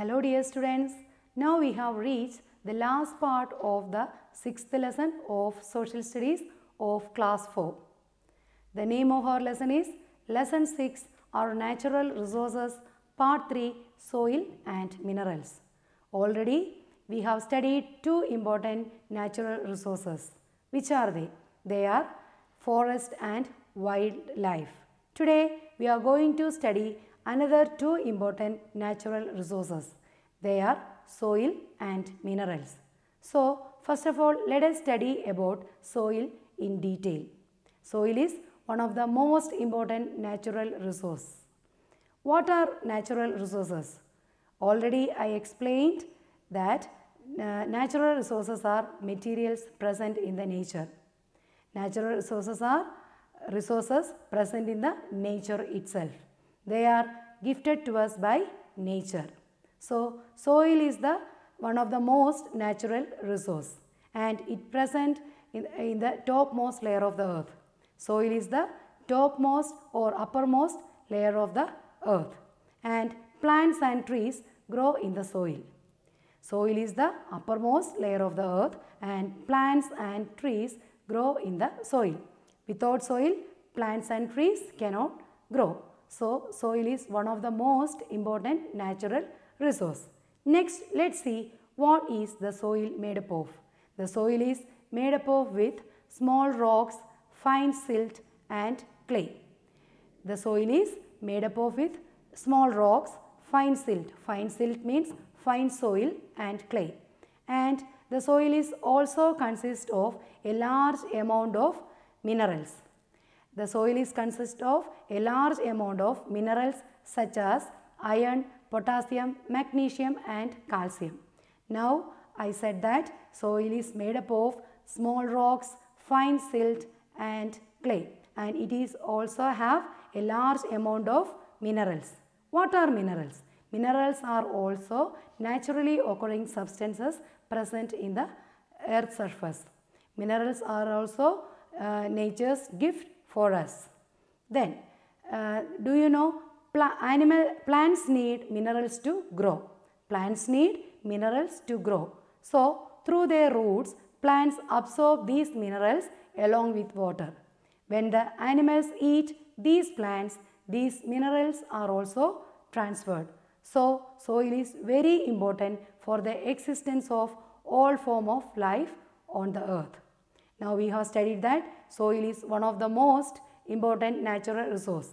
Hello dear students, now we have reached the last part of the sixth lesson of social studies of class 4. The name of our lesson is Lesson 6 Our Natural Resources Part 3 Soil and Minerals. Already we have studied two important natural resources. Which are they? They are forest and wildlife. Today we are going to study another two important natural resources. They are soil and minerals. So, first of all, let us study about soil in detail. Soil is one of the most important natural resource. What are natural resources? Already I explained that uh, natural resources are materials present in the nature. Natural resources are resources present in the nature itself. They are gifted to us by nature. So, soil is the one of the most natural resource and it present in, in the topmost layer of the earth. Soil is the topmost or uppermost layer of the earth and plants and trees grow in the soil. Soil is the uppermost layer of the earth and plants and trees grow in the soil. Without soil, plants and trees cannot grow. So, soil is one of the most important natural resource. Next, let's see what is the soil made up of. The soil is made up of with small rocks, fine silt and clay. The soil is made up of with small rocks, fine silt. Fine silt means fine soil and clay. And the soil is also consists of a large amount of minerals. The soil is consists of a large amount of minerals such as iron, potassium, magnesium and calcium. Now I said that soil is made up of small rocks, fine silt and clay and it is also have a large amount of minerals. What are minerals? Minerals are also naturally occurring substances present in the earth surface. Minerals are also uh, nature's gift for us. Then, uh, do you know animal plants need minerals to grow. Plants need minerals to grow. So, through their roots, plants absorb these minerals along with water. When the animals eat these plants, these minerals are also transferred. So, soil is very important for the existence of all form of life on the earth. Now, we have studied that soil is one of the most important natural resource.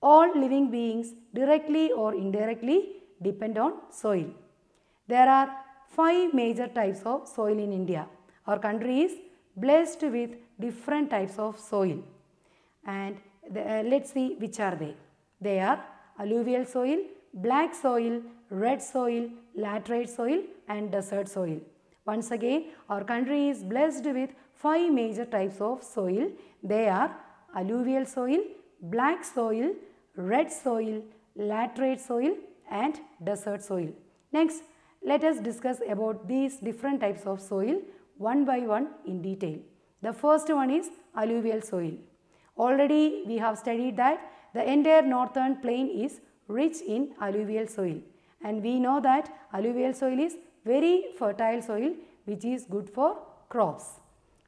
All living beings directly or indirectly depend on soil. There are five major types of soil in India. Our country is blessed with different types of soil and the, uh, let's see which are they. They are alluvial soil, black soil, red soil, laterite soil and desert soil. Once again our country is blessed with five major types of soil. They are alluvial soil, black soil, red soil, laterite soil and desert soil. Next, let us discuss about these different types of soil one by one in detail. The first one is alluvial soil. Already we have studied that the entire northern plain is rich in alluvial soil and we know that alluvial soil is very fertile soil which is good for crops.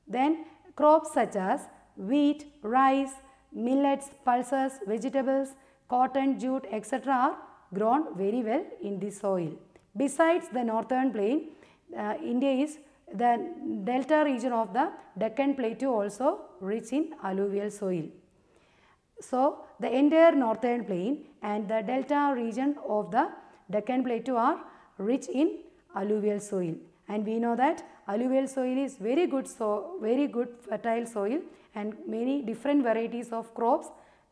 Then crops such as wheat, rice, millets, pulses, vegetables, cotton, jute etc. are grown very well in this soil. Besides the northern plain, uh, India is the delta region of the Deccan Plateau also rich in alluvial soil. So, the entire northern plain and the delta region of the Deccan Plateau are rich in alluvial soil and we know that alluvial soil is very good so very good fertile soil and many different varieties of crops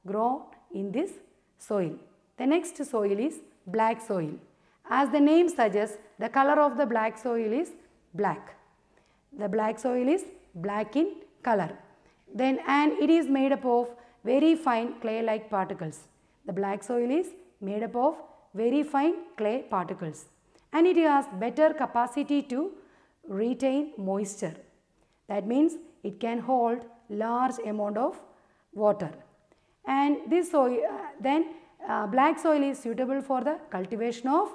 grow in this soil. The next soil is black soil. As the name suggests, the color of the black soil is black. The black soil is black in color. Then and it is made up of very fine clay-like particles. The black soil is made up of very fine clay particles and it has better capacity to retain moisture. That means it can hold large amount of water. And this soil, uh, then uh, black soil is suitable for the cultivation of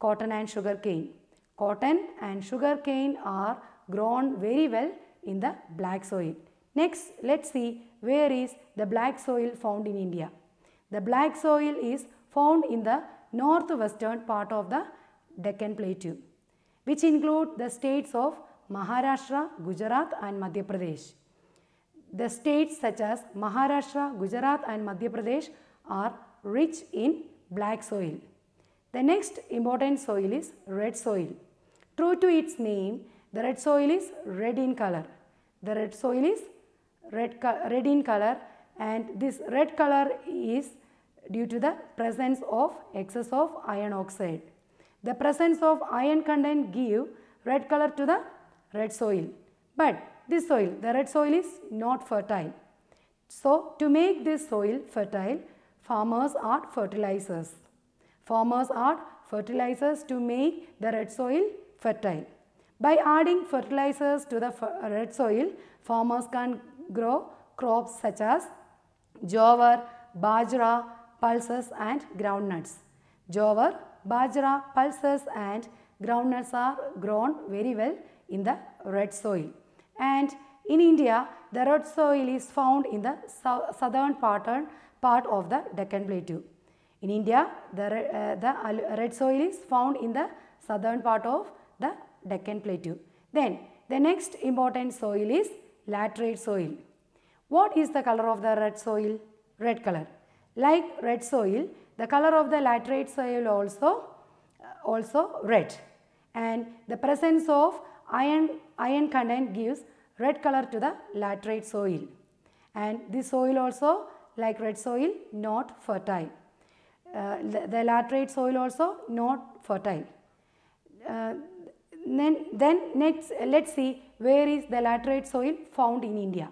cotton and sugar cane. Cotton and sugar cane are grown very well in the black soil. Next, let's see where is the black soil found in India. The black soil is found in the northwestern part of the Deccan Plateau, which include the states of Maharashtra, Gujarat and Madhya Pradesh. The states such as Maharashtra, Gujarat and Madhya Pradesh are rich in black soil. The next important soil is red soil. True to its name, the red soil is red in color. The red soil is red, red in color and this red color is due to the presence of excess of iron oxide. The presence of iron content give red color to the red soil. But this soil, the red soil is not fertile. So, to make this soil fertile, farmers add fertilizers. Farmers add fertilizers to make the red soil fertile. By adding fertilizers to the red soil, farmers can grow crops such as jowar, bajra, pulses and groundnuts. Jowar, bajra, pulses and groundnuts are grown very well in the red soil. And in India, the red soil is found in the southern part of the Deccan Plateau. In India, the, uh, the red soil is found in the southern part of the Deccan Plateau. Then, the next important soil is laterite soil. What is the color of the red soil? Red color. Like red soil, the color of the laterite soil also, uh, also red. And the presence of iron iron content gives red color to the laterite soil and this soil also like red soil not fertile. Uh, the laterite soil also not fertile. Uh, then, then next let us see where is the laterite soil found in India.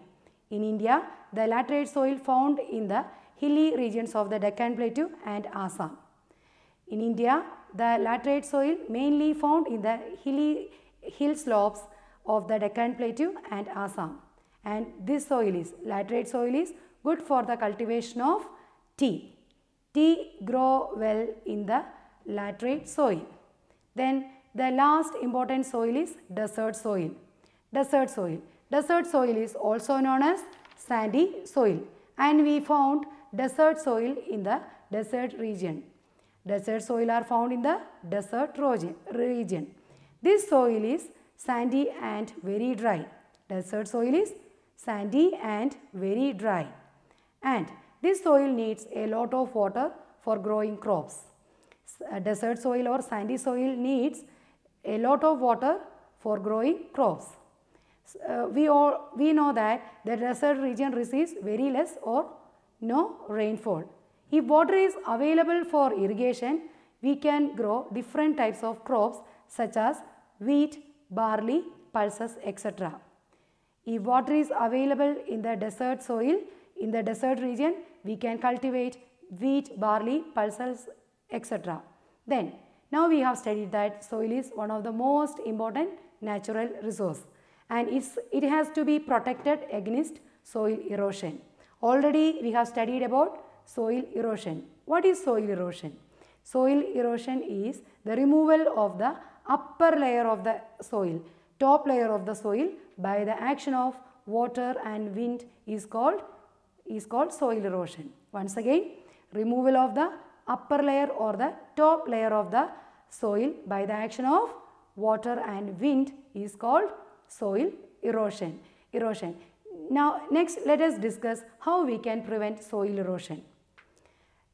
In India the laterite soil found in the hilly regions of the Deccan Plateau and Assam. In India the laterite soil mainly found in the hilly hill slopes of the Deccan Plateau and Assam. And this soil is, laterite soil is good for the cultivation of tea. Tea grow well in the laterite soil. Then the last important soil is desert soil. Desert soil. Desert soil is also known as sandy soil and we found desert soil in the desert region. Desert soil are found in the desert region. This soil is sandy and very dry. Desert soil is sandy and very dry. And this soil needs a lot of water for growing crops. Uh, desert soil or sandy soil needs a lot of water for growing crops. Uh, we all we know that the desert region receives very less or no rainfall. If water is available for irrigation, we can grow different types of crops such as wheat, barley, pulses, etc. If water is available in the desert soil, in the desert region, we can cultivate wheat, barley, pulses, etc. Then, now we have studied that soil is one of the most important natural resource and it has to be protected against soil erosion. Already we have studied about soil erosion. What is soil erosion? Soil erosion is the removal of the upper layer of the soil, top layer of the soil by the action of water and wind is called, is called soil erosion. Once again, removal of the upper layer or the top layer of the soil by the action of water and wind is called soil erosion. erosion. Now next let us discuss how we can prevent soil erosion.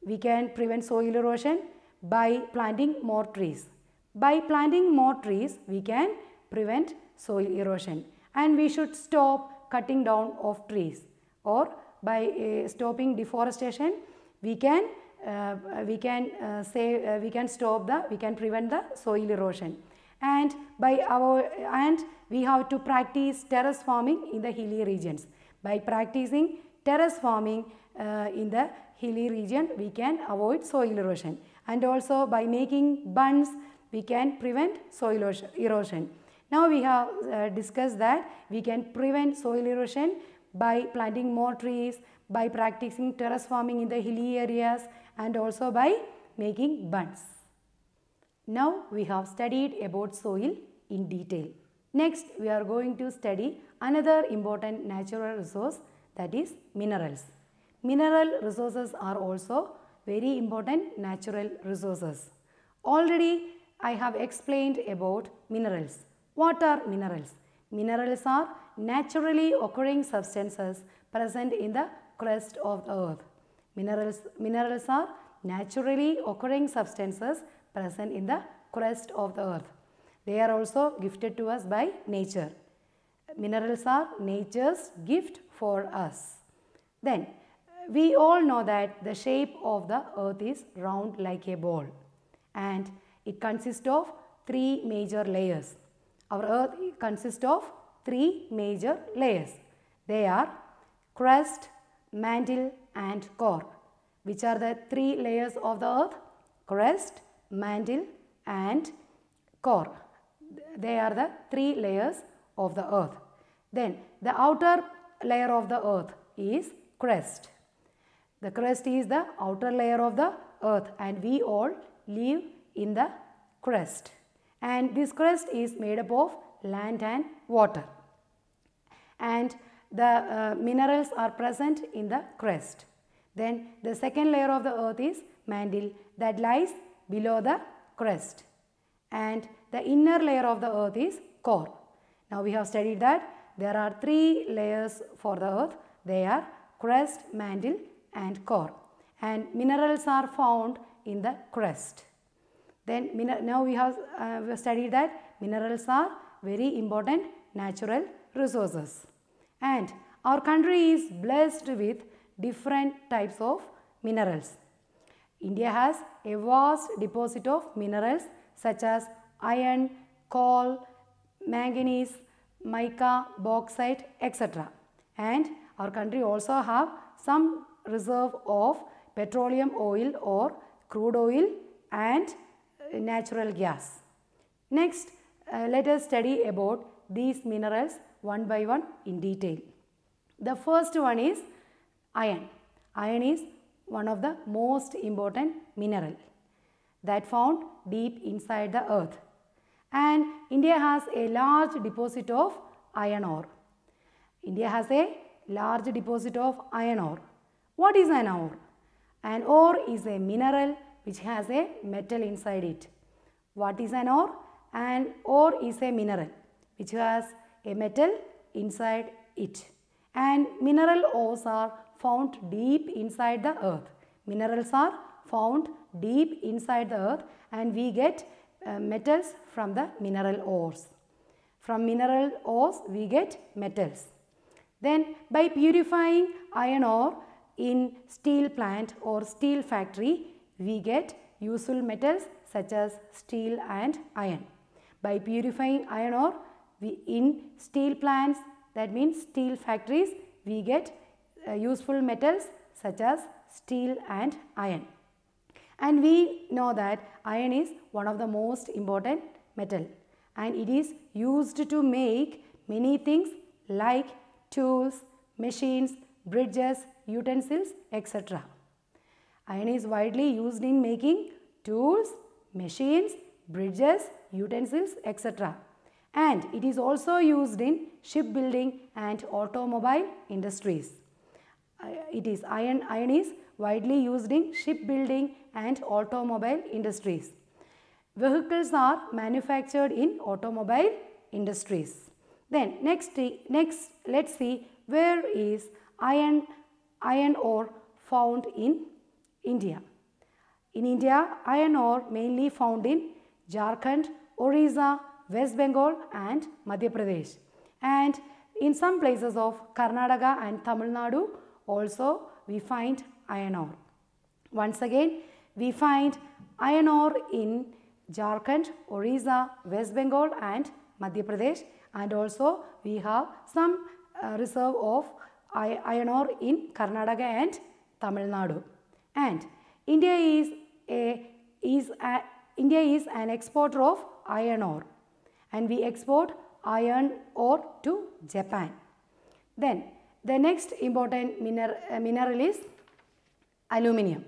We can prevent soil erosion by planting more trees. By planting more trees, we can prevent soil erosion and we should stop cutting down of trees or by uh, stopping deforestation we can uh, we can uh, say uh, we can stop the we can prevent the soil erosion and by our and we have to practice terrace farming in the hilly regions by practicing terrace farming uh, in the hilly region we can avoid soil erosion and also by making bunds we can prevent soil erosion. Now we have uh, discussed that we can prevent soil erosion by planting more trees, by practicing terrace farming in the hilly areas and also by making bunds. Now we have studied about soil in detail. Next we are going to study another important natural resource that is minerals. Mineral resources are also very important natural resources. Already I have explained about minerals. What are minerals? Minerals are naturally occurring substances present in the crust of the earth. Minerals, minerals are naturally occurring substances present in the crust of the earth. They are also gifted to us by nature. Minerals are nature's gift for us. Then, we all know that the shape of the earth is round like a ball. And it consists of three major layers. Our earth consists of three major layers. They are crust, mantle and core. Which are the three layers of the earth? Crust, mantle and core. They are the three layers of the earth. Then the outer layer of the earth is crust. The crust is the outer layer of the earth and we all live in the crust and this crust is made up of land and water and the uh, minerals are present in the crust. Then the second layer of the earth is mantle that lies below the crust and the inner layer of the earth is core. Now we have studied that there are three layers for the earth. They are crust, mantle and core and minerals are found in the crust. Then now we have uh, studied that minerals are very important natural resources. And our country is blessed with different types of minerals. India has a vast deposit of minerals such as iron, coal, manganese, mica, bauxite, etc. And our country also have some reserve of petroleum oil or crude oil and natural gas. Next, uh, let us study about these minerals one by one in detail. The first one is iron. Iron is one of the most important mineral that found deep inside the earth. And India has a large deposit of iron ore. India has a large deposit of iron ore. What is an ore? An ore is a mineral which has a metal inside it. What is an ore? An ore is a mineral which has a metal inside it. And mineral ores are found deep inside the earth. Minerals are found deep inside the earth and we get uh, metals from the mineral ores. From mineral ores we get metals. Then by purifying iron ore in steel plant or steel factory, we get useful metals such as steel and iron. By purifying iron ore we, in steel plants that means steel factories we get uh, useful metals such as steel and iron. And we know that iron is one of the most important metal and it is used to make many things like tools, machines, bridges, utensils etc. Iron is widely used in making tools, machines, bridges, utensils, etc. And it is also used in shipbuilding and automobile industries. It is iron, iron is widely used in shipbuilding and automobile industries. Vehicles are manufactured in automobile industries. Then next, next let's see where is iron, iron ore found in India. In India, iron ore mainly found in Jharkhand, Orissa, West Bengal and Madhya Pradesh. And in some places of Karnataka and Tamil Nadu also we find iron ore. Once again, we find iron ore in Jharkhand, Orissa, West Bengal and Madhya Pradesh and also we have some uh, reserve of iron ore in Karnataka and Tamil Nadu and India is a, is a, India is an exporter of iron ore and we export iron ore to Japan. Then the next important mineral uh, mineral is aluminium.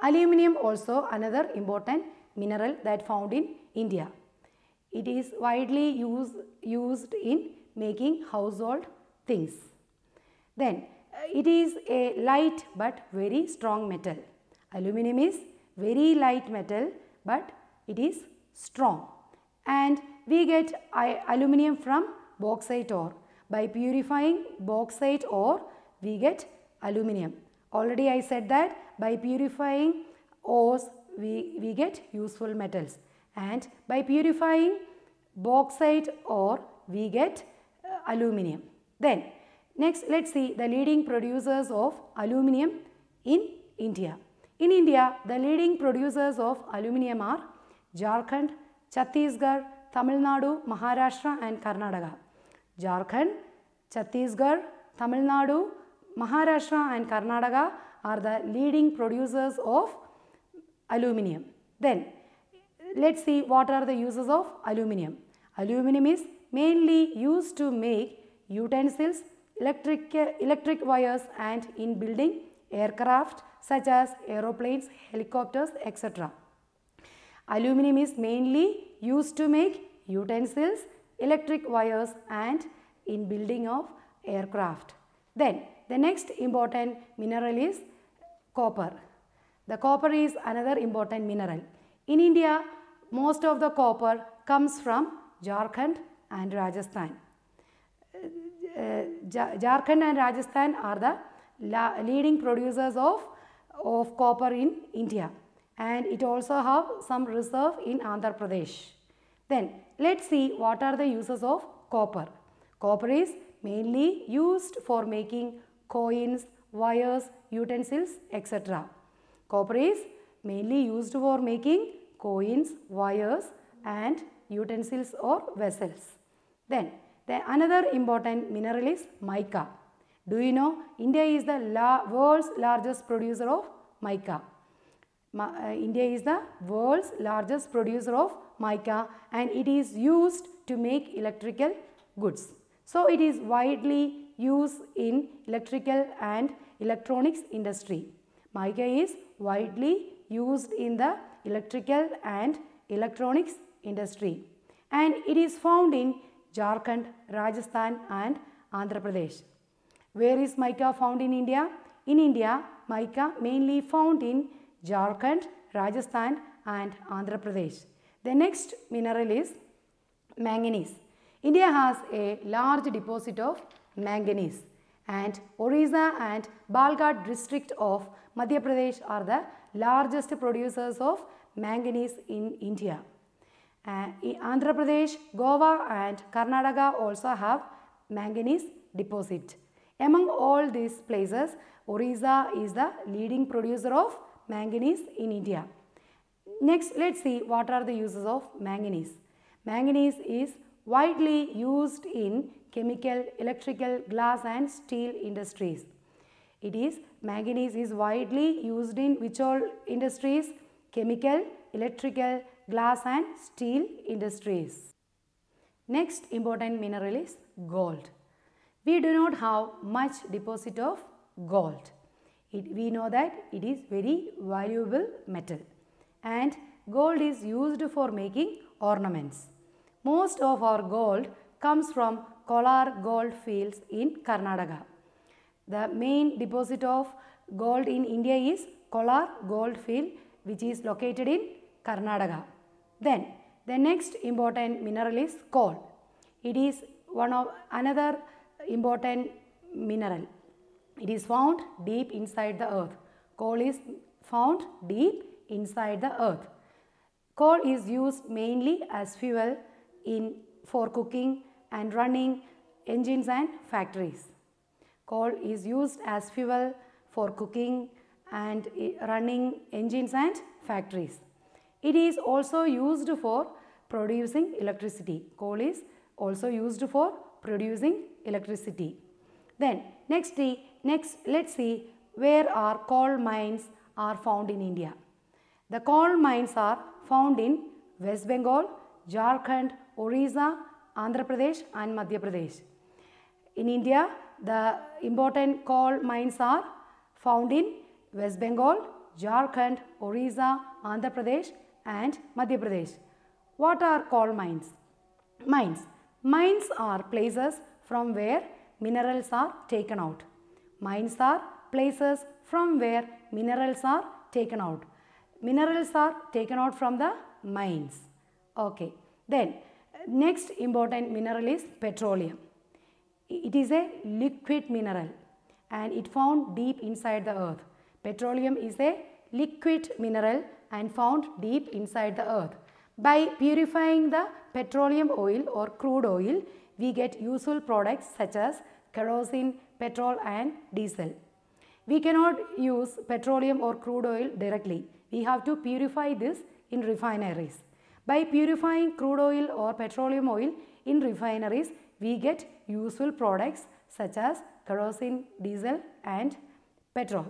Aluminium also another important mineral that found in India. It is widely use, used in making household things. Then uh, it is a light but very strong metal. Aluminum is very light metal but it is strong and we get aluminum from bauxite ore. By purifying bauxite ore we get aluminum. Already I said that by purifying ores we, we get useful metals and by purifying bauxite ore we get uh, aluminum. Then next let's see the leading producers of aluminum in India. In India, the leading producers of aluminium are Jharkhand, Chhattisgarh, Tamil Nadu, Maharashtra and Karnataka. Jharkhand, Chhattisgarh, Tamil Nadu, Maharashtra and Karnataka are the leading producers of aluminium. Then let's see what are the uses of aluminium. Aluminium is mainly used to make utensils, electric, electric wires and in building, aircraft, such as aeroplanes, helicopters, etc. Aluminum is mainly used to make utensils, electric wires and in building of aircraft. Then the next important mineral is copper. The copper is another important mineral. In India, most of the copper comes from Jharkhand and Rajasthan. Uh, Jharkhand and Rajasthan are the leading producers of of copper in India and it also have some reserve in Andhra Pradesh. Then let's see what are the uses of copper. Copper is mainly used for making coins, wires, utensils etc. Copper is mainly used for making coins, wires and utensils or vessels. Then the another important mineral is mica. Do you know India is the la world's largest producer of mica. Uh, India is the world's largest producer of mica and it is used to make electrical goods. So it is widely used in electrical and electronics industry. Mica is widely used in the electrical and electronics industry and it is found in Jharkhand, Rajasthan and Andhra Pradesh. Where is mica found in India? In India, mica mainly found in Jharkhand, Rajasthan and Andhra Pradesh. The next mineral is manganese. India has a large deposit of manganese and Orissa and Balgad district of Madhya Pradesh are the largest producers of manganese in India. Uh, in Andhra Pradesh, Goa and Karnataka also have manganese deposit. Among all these places, Orissa is the leading producer of manganese in India. Next, let's see what are the uses of manganese. Manganese is widely used in chemical, electrical, glass and steel industries. It is manganese is widely used in which all industries? Chemical, electrical, glass and steel industries. Next important mineral is gold. We do not have much deposit of gold. It, we know that it is very valuable metal and gold is used for making ornaments. Most of our gold comes from Kolar gold fields in Karnataka. The main deposit of gold in India is Kolar gold field which is located in Karnataka. Then the next important mineral is coal. It is one of another important mineral it is found deep inside the earth. Coal is found deep inside the earth. Coal is used mainly as fuel in for cooking and running engines and factories. Coal is used as fuel for cooking and eh, running engines and factories. It is also used for producing electricity. Coal is also used for producing electricity. Then next day, next let's see where are coal mines are found in India. The coal mines are found in West Bengal, Jharkhand, Orissa, Andhra Pradesh and Madhya Pradesh. In India, the important coal mines are found in West Bengal, Jharkhand, Orissa, Andhra Pradesh and Madhya Pradesh. What are coal mines? Mines. Mines are places from where minerals are taken out. Mines are places from where minerals are taken out. Minerals are taken out from the mines. Okay. Then next important mineral is petroleum. It is a liquid mineral and it found deep inside the earth. Petroleum is a liquid mineral and found deep inside the earth. By purifying the petroleum oil or crude oil, we get useful products such as kerosene, petrol and diesel. We cannot use petroleum or crude oil directly. We have to purify this in refineries. By purifying crude oil or petroleum oil in refineries, we get useful products such as kerosene, diesel and petrol.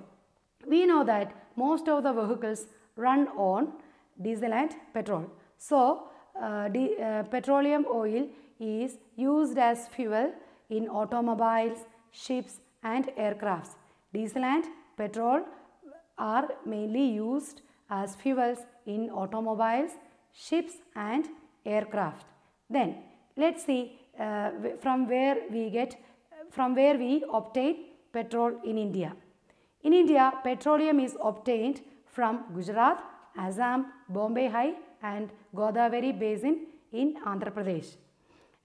We know that most of the vehicles run on diesel and petrol. So, uh, uh, petroleum oil is used as fuel in automobiles, ships and aircrafts. Diesel and petrol are mainly used as fuels in automobiles, ships and aircraft. Then let's see uh, from where we get from where we obtain petrol in India. In India, petroleum is obtained from Gujarat, Assam, Bombay High and Godavari Basin in Andhra Pradesh.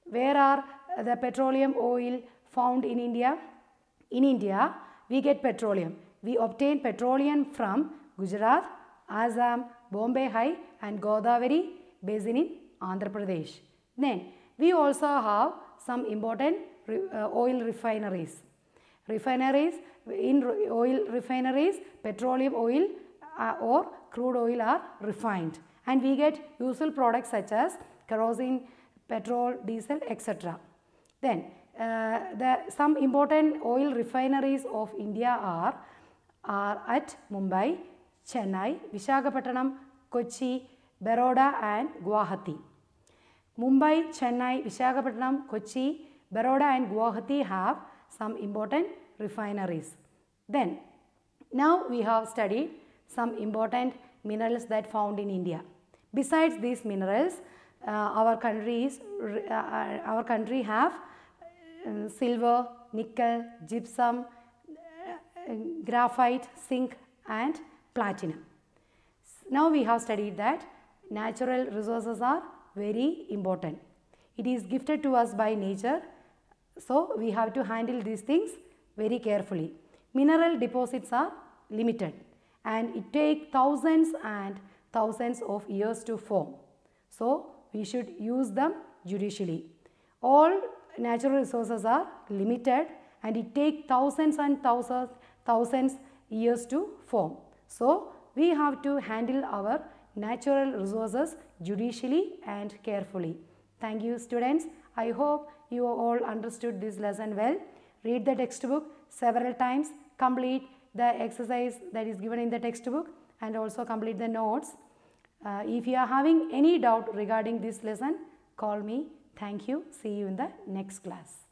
Where are the petroleum oil found in India? In India, we get petroleum. We obtain petroleum from Gujarat, Assam, Bombay High and Godavari basin in Andhra Pradesh. Then, we also have some important uh, oil refineries. Refineries, in oil refineries, petroleum oil uh, or crude oil are refined and we get useful products such as kerosene, petrol, diesel, etc. Then uh, the, some important oil refineries of India are, are at Mumbai, Chennai, Vishakhapatnam, Kochi, Baroda and Guwahati. Mumbai, Chennai, Vishakhapatnam, Kochi, Baroda and Guwahati have some important refineries. Then, now we have studied some important minerals that found in India. Besides these minerals, uh, our countries, uh, our country have uh, silver, nickel, gypsum, uh, uh, graphite, zinc and platinum. Now we have studied that natural resources are very important. It is gifted to us by nature. So we have to handle these things very carefully. Mineral deposits are limited and it takes thousands and thousands of years to form. So we should use them judicially. All natural resources are limited and it take thousands and thousands, thousands years to form. So, we have to handle our natural resources judicially and carefully. Thank you students. I hope you all understood this lesson well. Read the textbook several times, complete the exercise that is given in the textbook and also complete the notes. Uh, if you are having any doubt regarding this lesson, call me Thank you. See you in the next class.